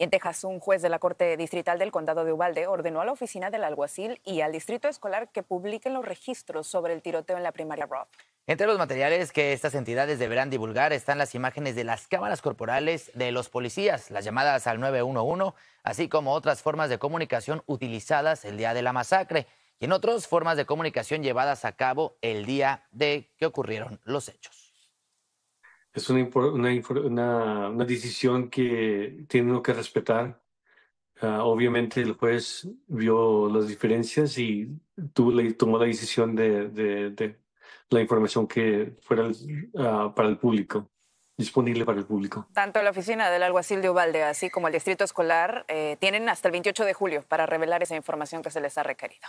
en Texas, un juez de la Corte Distrital del Condado de Ubalde ordenó a la oficina del alguacil y al distrito escolar que publiquen los registros sobre el tiroteo en la primaria Rob. Entre los materiales que estas entidades deberán divulgar están las imágenes de las cámaras corporales de los policías, las llamadas al 911, así como otras formas de comunicación utilizadas el día de la masacre y en otras formas de comunicación llevadas a cabo el día de que ocurrieron los hechos es una, una, una, decisión que tiene que respetar. Ah, obviamente el juez vio las diferencias y tuvo, tomó la decisión de, de, la información que fuera ah, para el público disponible para el público. Tanto la oficina del alguacil de Ubalde, así como el distrito escolar, eh, tienen hasta el 28 de julio para revelar esa información que se les ha requerido.